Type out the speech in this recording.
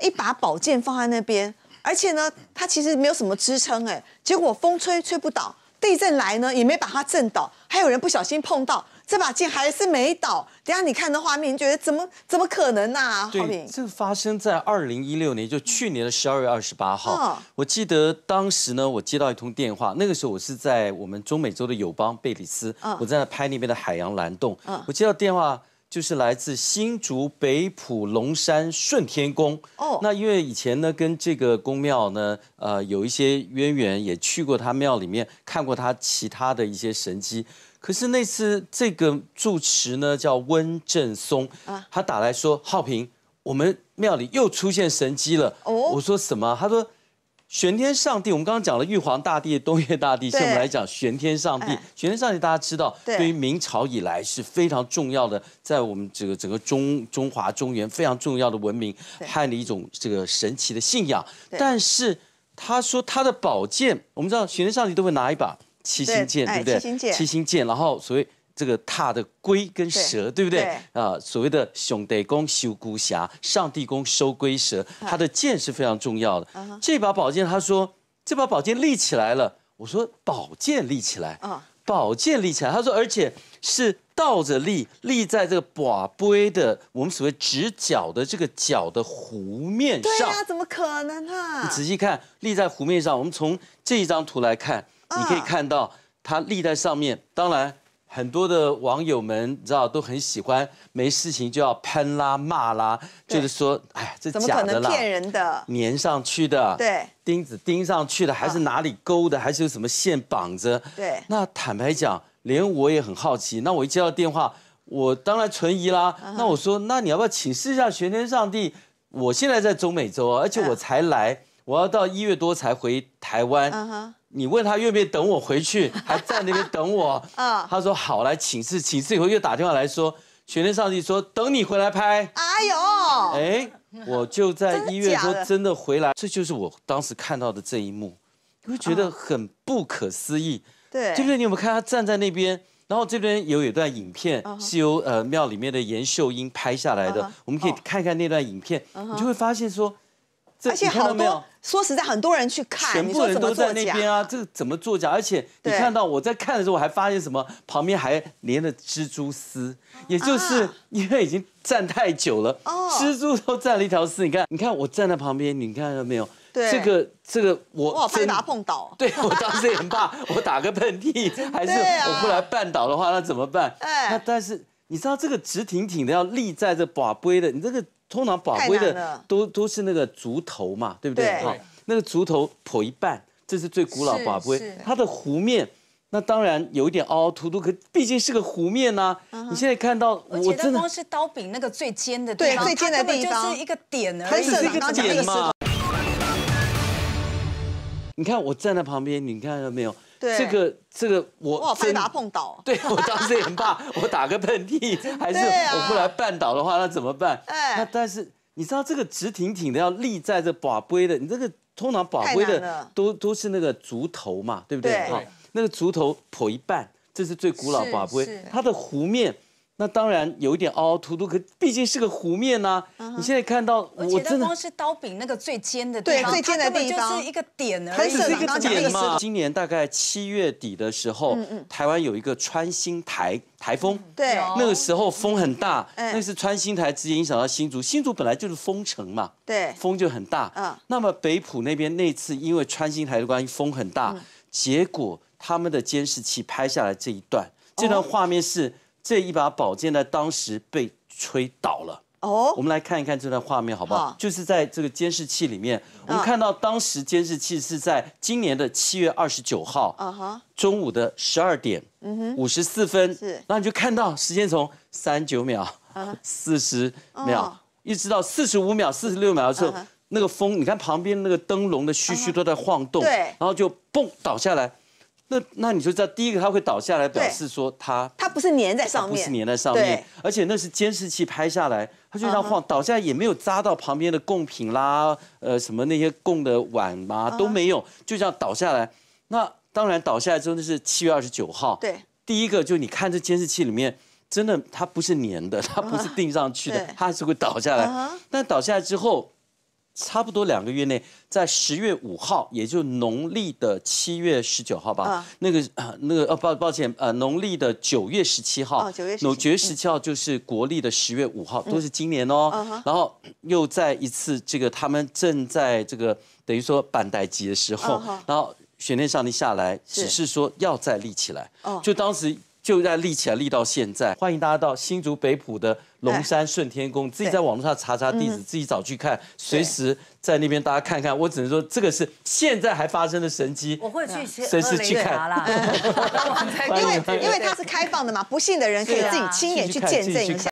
一把宝剑放在那边，而且呢，它其实没有什么支撑哎，结果风吹吹不倒，地震来呢也没把它震倒，还有人不小心碰到这把剑还是没倒。等下你看那画面，你觉得怎么怎么可能啊？对，这发生在二零一六年，就去年的十二月二十八号。我记得当时呢，我接到一通电话，那个时候我是在我们中美洲的友邦贝里斯，我在那拍那边的海洋蓝洞。嗯，我接到电话。就是来自新竹北浦龙山顺天宫。哦，那因为以前呢，跟这个宫庙呢，呃，有一些渊源，也去过他庙里面，看过他其他的一些神迹。可是那次这个住持呢，叫温正松，啊，他打来说，浩平，我们庙里又出现神迹了。哦，我说什么？他说。玄天上帝，我们刚刚讲了玉皇大帝、东岳大帝，现在我们来讲玄天上帝。玄天上帝大家知道，对于明朝以来是非常重要的，在我们这个整个中中华中原非常重要的文明，汉的一种这个神奇的信仰。但是他说他的宝剑，我们知道玄天上帝都会拿一把七星剑，对不对？七星剑，七星剑，然后所谓。这个踏的龟跟蛇，对不对啊？所谓的兄得公修孤侠，上帝公收龟蛇，他的剑是非常重要的。这把宝剑，他说这把宝剑立起来了。我说宝剑立起来，宝剑立起来。他说，而且是倒着立，立在这个把杯的我们所谓直角的这个角的湖面上。对呀，怎么可能呢？你仔细看，立在湖面上。我们从这张图来看，你可以看到它立在上面。当然。很多的网友们，你知道都很喜欢没事情就要喷啦、骂啦，就是说，哎，这怎么可能骗人的？粘上去的，对，钉子钉上去的，还是哪里勾的，还是有什么线绑着？对。那坦白讲，连我也很好奇。那我一接到电话，我当然存疑啦。那我说，那你要不要请示一下玄天上帝？我现在在中美洲，而且我才来，我要到一月多才回台湾。你问他愿不愿意等我回去，还在那边等我。啊，他说好来请示，请示以后又打电话来说，玄天上帝说等你回来拍。哎呦，哎，我就在 医院说真的回来，这就是我当时看到的这一幕，你会觉得很不可思议。对，不对？你有没有看？他站在那边，然后这边有一段影片是由呃庙里面的严秀英拍下来的，我们可以看看那段影片，你就会发现说。而且好多说实在，很多人去看，全部人都在那边啊，这怎么作假？而且你看到我在看的时候，我还发现什么？旁边还连了蜘蛛丝，也就是因为已经站太久了，哦，蜘蛛都站了一条丝。你看，你看，我站在旁边，你看到没有？对，这个这个我哇，怕打碰倒。对，我当时也怕，我打个喷嚏 还是我不来绊倒的话，那怎么办？哎，但是你知道这个直挺挺的要立在这把杯的，你这个。通常宝龟的都都是那个竹头嘛，对不对？好，那个竹头破一半，这是最古老宝龟。它的弧面，那当然有一点凹凸凸，可毕竟是个弧面呐。你现在看到我真的光是刀柄那个最尖的对最尖的地方就是一个点，开始是一个点嘛。你看我站在旁边，你看到没有？这个这个我哇怕打碰倒，对我当时也很怕，我打个喷嚏还是我不来绊倒的话，那怎么办？哎，那但是你知道这个直挺挺的要立在这宝杯的，你这个通常宝杯的都都是那个竹头嘛，对不对好，那个竹头破一半，这是最古老宝杯，它的弧面。那当然有一点凹凸凸，可毕竟是个弧面呐。你现在看到，我觉得光是刀柄那个最尖的，对，最尖的地方就是一个点呢。它是一个点嘛。今年大概七月底的时候，台湾有一个穿心台台风，对，那个时候风很大。那是穿心台直接影响到新竹，新竹本来就是封城嘛，对，风就很大。嗯，那么北浦那边那次因为穿心台的关系风很大，结果他们的监视器拍下来这一段，这段画面是。这一把宝剑在当时被吹倒了哦，我们来看一看这段画面好不好？就是在这个监视器里面，我们看到当时监视器是在今年的七月二十九号啊哈中午的十二点嗯哼五十四分是，那你就看到时间从三九秒啊四十秒一直到四十五秒四十六秒的时候，那个风你看旁边那个灯笼的须须都在晃动对，然后就嘣倒下来。那那你就知道，第一个它会倒下来，表示说它它不是粘在上面，不是粘在上面，而且那是监视器拍下来，它就这样晃，倒下来也没有扎到旁边的贡品啦，呃，什么那些供的碗嘛都没有，就这样倒下来。那当然倒下来之后，那是七月二十九号，对，第一个就你看这监视器里面，真的它不是粘的，它不是钉上去的，它还是会倒下来。但倒下来之后。差不多两个月内，在十月五号，也就农历的七月十九号吧。啊，那个，那个，呃，不，抱歉，呃，农历的九月十七号。九月十。九月十七号就是国历的十月五号，都是今年哦。然后又在一次这个他们正在这个等于说半待机的时候，然后悬念上帝下来，只是说要再立起来。就当时。就在立起来，立到现在。欢迎大家到新竹北埔的龙山顺天宫，自己在网络上查查地址，自己找去看。随时在那边大家看看，我只能说这个是现在还发生的神迹。我会去，随时去看啦。因为 因为它是开放的嘛，不信的人可以自己亲眼去见证一下。